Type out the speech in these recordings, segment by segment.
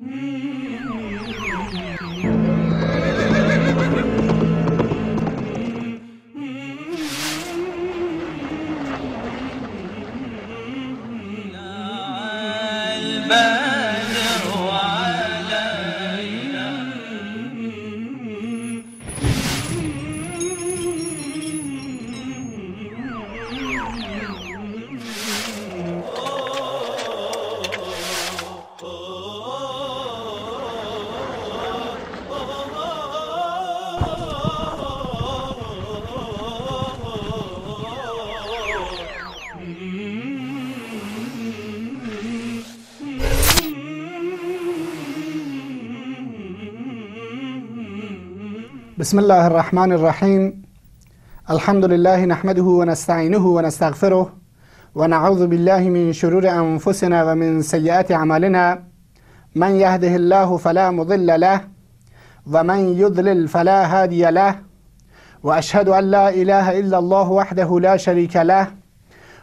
Thank mm-hmm. you. بسم الله الرحمن الرحيم الحمد لله نحمده ونستعينه ونستغفره ونعوذ بالله من شرور أنفسنا ومن سيئات عملنا من يهده الله فلا مضل له ومن يضلل فلا هادي له وأشهد أن لا إله إلا الله وحده لا شريك له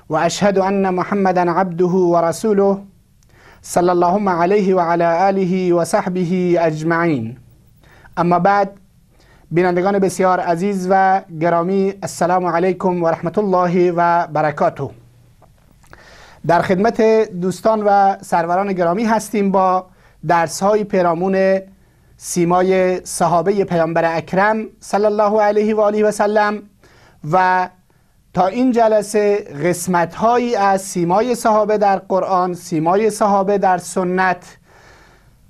وأشهد أن محمدا عبده ورسوله صلى اللهم عليه وعلى آله وصحبه أجمعين أما بعد بینندگان بسیار عزیز و گرامی السلام علیکم و رحمت الله و برکاته در خدمت دوستان و سروران گرامی هستیم با درس های پیرامون سیمای صحابه پیامبر اکرم صلی الله علیه و آله و سلم و تا این جلسه قسمت هایی از سیمای صحابه در قرآن، سیمای صحابه در سنت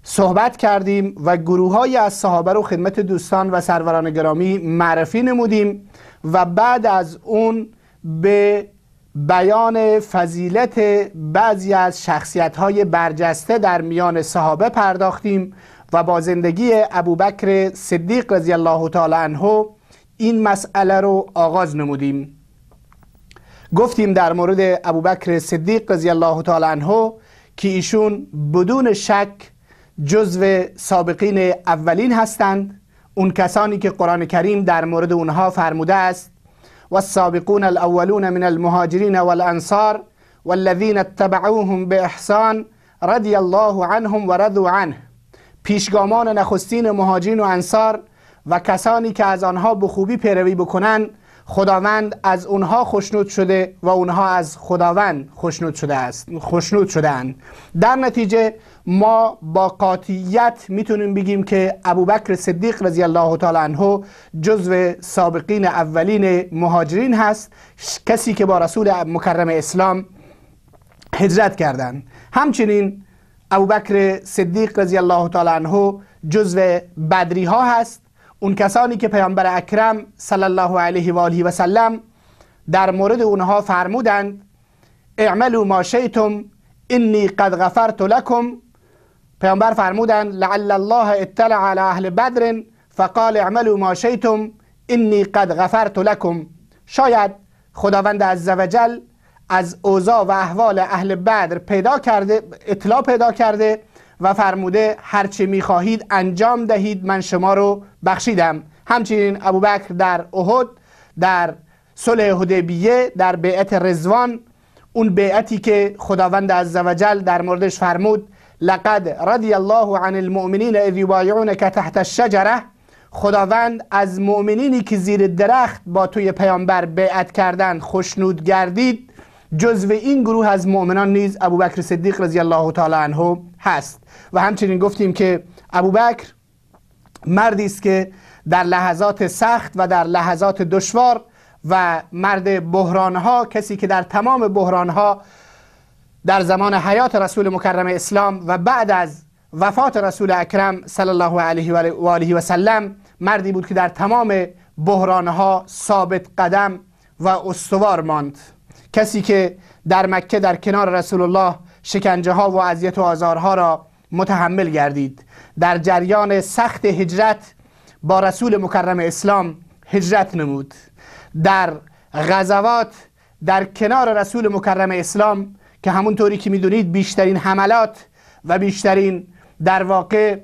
صحبت کردیم و گروه های از صحابه رو خدمت دوستان و سروران گرامی معرفی نمودیم و بعد از اون به بیان فضیلت بعضی از شخصیت های برجسته در میان صحابه پرداختیم و با زندگی ابوبکر صدیق رضی الله تعالی عنه این مسئله رو آغاز نمودیم گفتیم در مورد ابوبکر صدیق رضی الله تعالی عنه که ایشون بدون شک جزو سابقین اولین هستند اون کسانی که قرآن کریم در مورد اونها فرموده است و السابقون الاولون من المهاجرین والانصار والذین اتبعوهم به احسان رضی الله عنهم و رضو عنه پیشگامان نخستین مهاجرین و انصار و کسانی که از آنها به خوبی پیروی بکنند خداوند از اونها خشنود شده و اونها از خداوند خشنود شده است خوشنود شدهاند در نتیجه ما با قاطیت میتونیم بگیم که ابوبکر صدیق رضی الله تعالی عنه جزو سابقین اولین مهاجرین هست کسی که با رسول مکرم اسلام هجرت کردند همچنین ابوبکر صدیق رضی الله تعالی عنه جزو بدری ها هست اون کسانی که پیامبر اکرم صلی الله علیه و آله و سلم در مورد اونها فرمودند اعملوا ما شئتم انی قد غفرت لکم پیامبر فرمودند لعل الله اطلع على اهل بدر فقال اعملوا ما شیتم انی قد غفرت لکم شاید خداوند عزوجل از اوضاع و احوال اهل بدر پیدا کرده اطلاع پیدا کرده و فرموده هرچه میخواهید انجام دهید من شما رو بخشیدم همچنین ابوبکر در احد در صلح حدیبیه در بیعت رزوان اون بیعتی که خداوند عزوجل در موردش فرمود لقد رضی الله عن المؤمنین اذ یبایعونک تحت الشجره خداوند از مؤمنینی که زیر درخت با توی پیامبر بیعت کردن خشنود گردید جزو این گروه از مؤمنان نیز ابوبکر صدیق رضی الله تعالی عنه هست و همچنین گفتیم که ابوبکر مردی است که در لحظات سخت و در لحظات دشوار و مرد بحرانها کسی که در تمام بحرانها در زمان حیات رسول مکرم اسلام و بعد از وفات رسول اکرم صلی الله علیه و آله و سلم مردی بود که در تمام بحرانها ثابت قدم و استوار ماند کسی که در مکه در کنار رسول الله شکنجه ها و اذیت و آزارها را متحمل گردید در جریان سخت هجرت با رسول مکرم اسلام هجرت نمود در غزوات در کنار رسول مکرم اسلام که همونطوری که میدونید بیشترین حملات و بیشترین در واقع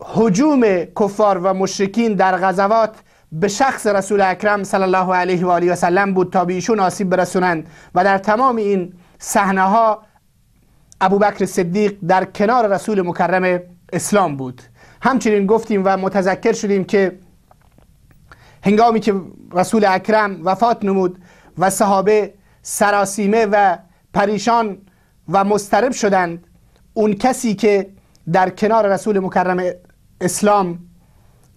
حجوم کفار و مشرکین در غزوات به شخص رسول اکرم صلی الله علیه و آله و سلم بود تا به ایشون آسیب برسونند و در تمام این صحنه ها ابوبکر صدیق در کنار رسول مکرم اسلام بود همچنین گفتیم و متذکر شدیم که هنگامی که رسول اکرم وفات نمود و صحابه سراسیمه و پریشان و مسترب شدند اون کسی که در کنار رسول مکرم اسلام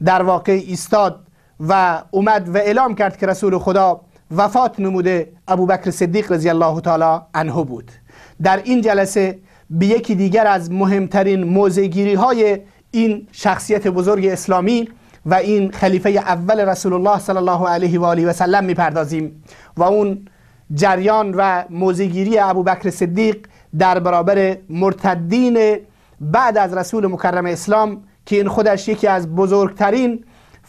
در واقع ایستاد و اومد و اعلام کرد که رسول خدا وفات نموده ابوبکر صدیق رضی الله تعالی عنه بود در این جلسه به یکی دیگر از مهمترین موزگیری های این شخصیت بزرگ اسلامی و این خلیفه اول رسول الله صلی الله علیه و آله و سلم میپردازیم و اون جریان و موزیگیری ابوبکر صدیق در برابر مرتدین بعد از رسول مکرم اسلام که این خودش یکی از بزرگترین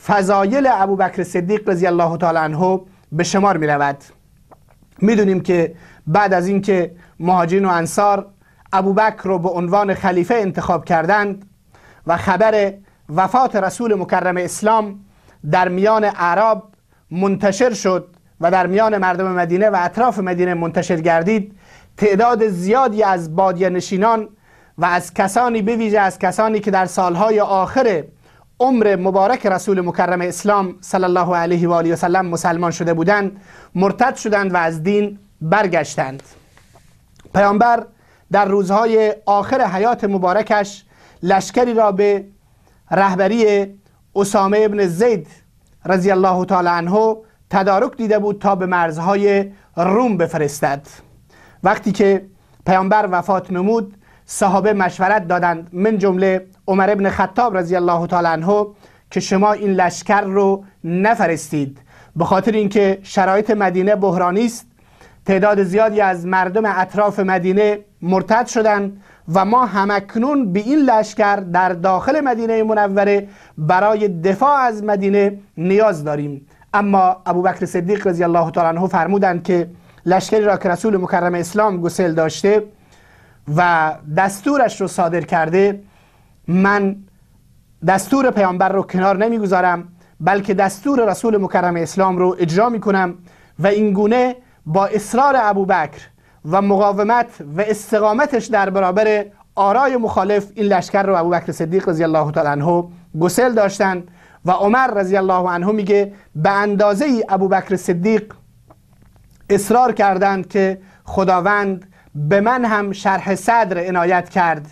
فضایل ابوبکر صدیق رضی الله تعالی عنه به شمار می رود میدونیم که بعد از اینکه مهاجرین و انصار ابوبکر رو به عنوان خلیفه انتخاب کردند و خبر وفات رسول مکرم اسلام در میان عرب منتشر شد و در میان مردم مدینه و اطراف مدینه منتشر گردید تعداد زیادی از بادیه نشینان و از کسانی بویژه از کسانی که در سالهای آخر عمر مبارک رسول مکرم اسلام صلی الله علیه و آله و سلم مسلمان شده بودند مرتد شدند و از دین برگشتند پیامبر در روزهای آخر حیات مبارکش لشکری را به رهبری اسامه ابن زید رضی الله تعالی عنه تدارک دیده بود تا به مرزهای روم بفرستد وقتی که پیامبر وفات نمود صحابه مشورت دادند من جمله عمر ابن خطاب رضی الله تعالی عنه که شما این لشکر رو نفرستید به خاطر اینکه شرایط مدینه بحرانی است تعداد زیادی از مردم اطراف مدینه مرتد شدند و ما همکنون به این لشکر در داخل مدینه منوره برای دفاع از مدینه نیاز داریم اما ابوبکر صدیق رضی الله تعالی عنه فرمودند که لشکری را که رسول مکرم اسلام گسل داشته و دستورش رو صادر کرده من دستور پیامبر رو کنار نمیگذارم بلکه دستور رسول مکرم اسلام رو اجرا میکنم و این گونه با اصرار ابوبکر و مقاومت و استقامتش در برابر آرای مخالف این لشکر رو ابوبکر صدیق رضی الله تعالی عنه گسل داشتند و عمر رضی الله عنه میگه به اندازه ای بکر صدیق اصرار کردند که خداوند به من هم شرح صدر عنایت کرد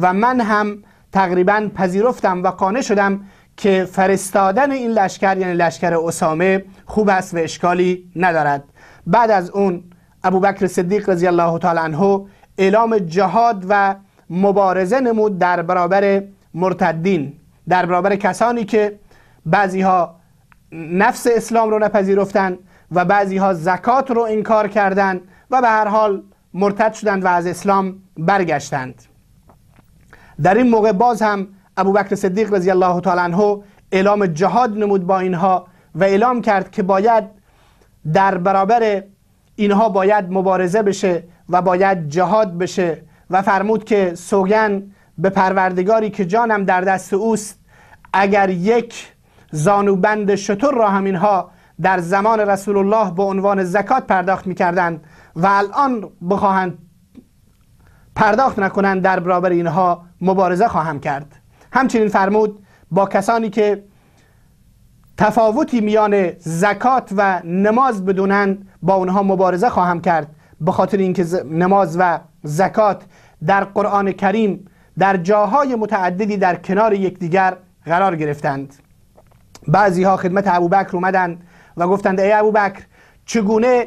و من هم تقریبا پذیرفتم و قانع شدم که فرستادن این لشکر یعنی لشکر اسامه خوب است و اشکالی ندارد بعد از اون بکر صدیق رضی الله تعالی عنه اعلام جهاد و مبارزه نمود در برابر مرتدین در برابر کسانی که بعضی ها نفس اسلام رو نپذیرفتن و بعضی ها زکات رو انکار کردند و به هر حال مرتد شدند و از اسلام برگشتند در این موقع باز هم بکر صدیق رضی الله تعالی عنه اعلام جهاد نمود با اینها و اعلام کرد که باید در برابر اینها باید مبارزه بشه و باید جهاد بشه و فرمود که سوگن به پروردگاری که جانم در دست اوست اگر یک زانوبند شطور را هم اینها در زمان رسول الله به عنوان زکات پرداخت میکردند و الان بخواهند پرداخت نکنند در برابر اینها مبارزه خواهم کرد همچنین فرمود با کسانی که تفاوتی میان زکات و نماز بدونند با اونها مبارزه خواهم کرد به خاطر اینکه نماز و زکات در قرآن کریم در جاهای متعددی در کنار یکدیگر قرار گرفتند بعضی ها خدمت ابوبکر اومدن و گفتند ای ابوبکر چگونه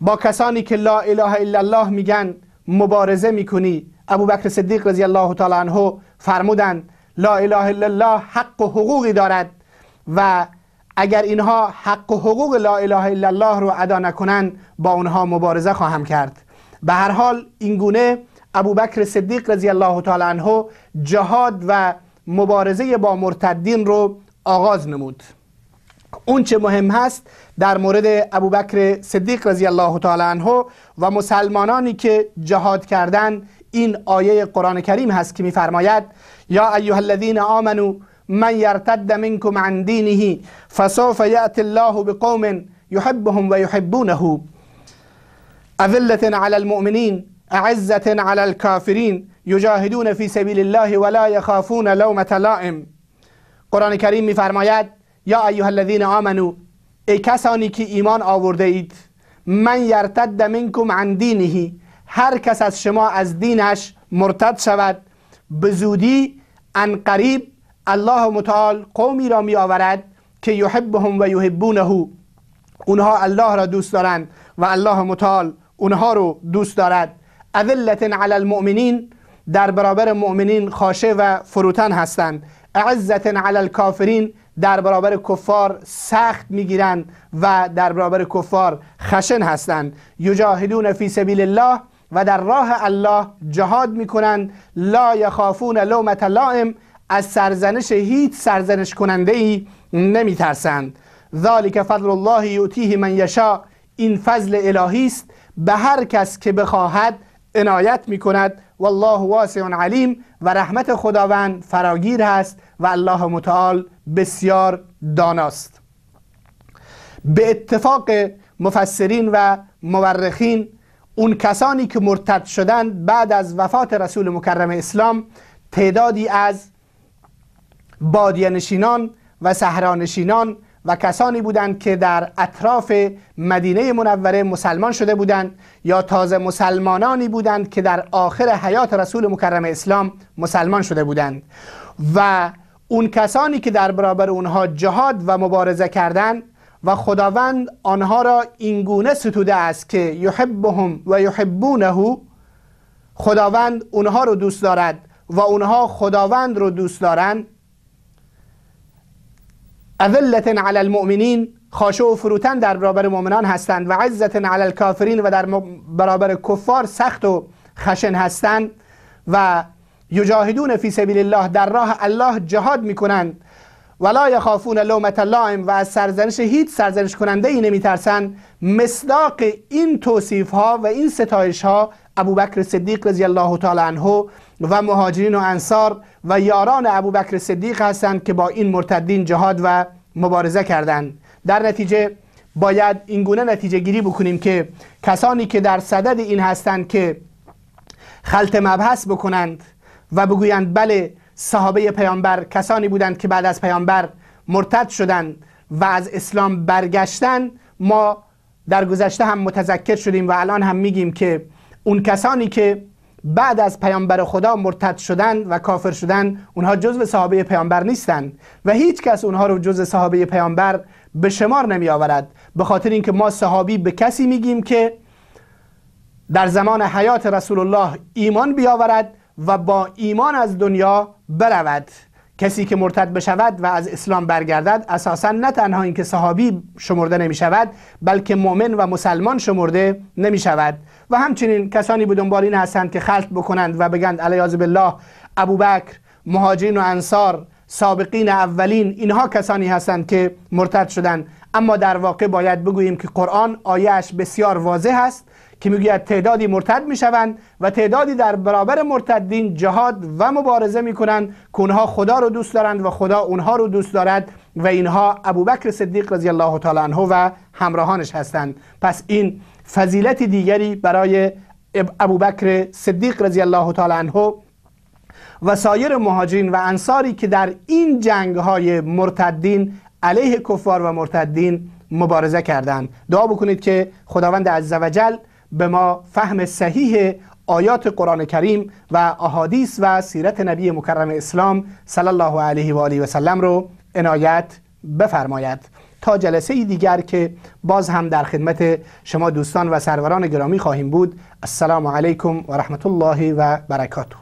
با کسانی که لا اله الا الله میگن مبارزه میکنی ابوبکر صدیق رضی الله تعالی عنه فرمودند لا اله الا الله حق و حقوقی دارد و اگر اینها حق و حقوق لا اله الا الله رو ادا نکنند با آنها مبارزه خواهم کرد به هر حال این گونه ابوبکر صدیق رضی الله تعالی عنه جهاد و مبارزه با مرتدین رو آغاز نمود اون چه مهم هست در مورد ابوبکر صدیق رضی الله تعالی عنه و مسلمانانی که جهاد کردن این آیه قرآن کریم هست که میفرماید یا ایها الذین آمنو من یرتد منکم عن دینه فسوف یأتی الله بقوم یحبهم و یحبونه اذلة على المؤمنین اعزة على الكافرین یجاهدون فی سبیل الله ولا یخافون لومة لائم قرآن کریم میفرماید یا ایها الذین آمنو ای کسانی که ایمان آورده اید من یرتد منکم عن دینه هر کس از شما از دینش مرتد شود به زودی ان قریب الله متعال قومی را می آورد که یحبهم و یحبونه اونها الله را دوست دارند و الله متعال اونها رو دوست دارد اذلت علی المؤمنین در برابر مؤمنین خاشه و فروتن هستند عزت علی الکافرین در برابر کفار سخت میگیرند و در برابر کفار خشن هستند یجاهدون فی سبیل الله و در راه الله جهاد میکنند لا یخافون لومت لائم از سرزنش هیچ سرزنش کننده ای نمیترسند ذالک فضل الله یوتیه من یشا این فضل الهی است به هر کس که بخواهد عنایت می کند و الله واسع علیم و رحمت خداوند فراگیر هست و الله متعال بسیار داناست به اتفاق مفسرین و مورخین اون کسانی که مرتد شدند بعد از وفات رسول مکرم اسلام تعدادی از نشینان و سهرانشینان و کسانی بودند که در اطراف مدینه منوره مسلمان شده بودند یا تازه مسلمانانی بودند که در آخر حیات رسول مکرم اسلام مسلمان شده بودند و اون کسانی که در برابر اونها جهاد و مبارزه کردند و خداوند آنها را اینگونه ستوده است که یحبهم و یحبونه خداوند اونها رو دوست دارد و اونها خداوند رو دوست دارند اذلت علی المؤمنین خاشع و فروتن در برابر مؤمنان هستند و عزت علی الکافرین و در برابر کفار سخت و خشن هستند و یجاهدون فی سبیل الله در راه الله جهاد میکنند ولا یخافون لومت اللائم و از سرزنش هیچ سرزنش کننده ای نمیترسند مصداق این توصیف ها و این ستایش ها ابوبکر صدیق رضی الله تعالی عنه و مهاجرین و انصار و یاران ابوبکر صدیق هستند که با این مرتدین جهاد و مبارزه کردند در نتیجه باید این گونه نتیجه گیری بکنیم که کسانی که در صدد این هستند که خلط مبحث بکنند و بگویند بله صحابه پیامبر کسانی بودند که بعد از پیامبر مرتد شدند و از اسلام برگشتن ما در گذشته هم متذکر شدیم و الان هم میگیم که اون کسانی که بعد از پیامبر خدا مرتد شدن و کافر شدن اونها جزو صحابه پیامبر نیستند و هیچ کس اونها رو جزء صحابه پیامبر به شمار نمی آورد به خاطر اینکه ما صحابی به کسی میگیم که در زمان حیات رسول الله ایمان بیاورد و با ایمان از دنیا برود کسی که مرتد بشود و از اسلام برگردد اساسا نه تنها اینکه صحابی شمرده نمی شود بلکه مؤمن و مسلمان شمرده نمی شود و همچنین کسانی به دنبال این هستند که خلط بکنند و بگند علیاذ بالله ابوبکر مهاجرین و انصار سابقین اولین اینها کسانی هستند که مرتد شدند اما در واقع باید بگوییم که قرآن آیهش بسیار واضح است که میگوید تعدادی مرتد میشوند و تعدادی در برابر مرتدین جهاد و مبارزه میکنند که اونها خدا رو دوست دارند و خدا اونها رو دوست دارد و اینها ابوبکر صدیق رضی الله تعالی عنه و همراهانش هستند پس این فضیلت دیگری برای ابوبکر صدیق رضی الله تعالی عنه و سایر مهاجرین و انصاری که در این جنگ های مرتدین علیه کفار و مرتدین مبارزه کردند دعا بکنید که خداوند عزوجل به ما فهم صحیح آیات قرآن کریم و احادیث و سیرت نبی مکرم اسلام صلی الله علیه و آله و سلم رو عنایت بفرماید تا جلسه دیگر که باز هم در خدمت شما دوستان و سروران گرامی خواهیم بود السلام علیکم و رحمت الله و برکاته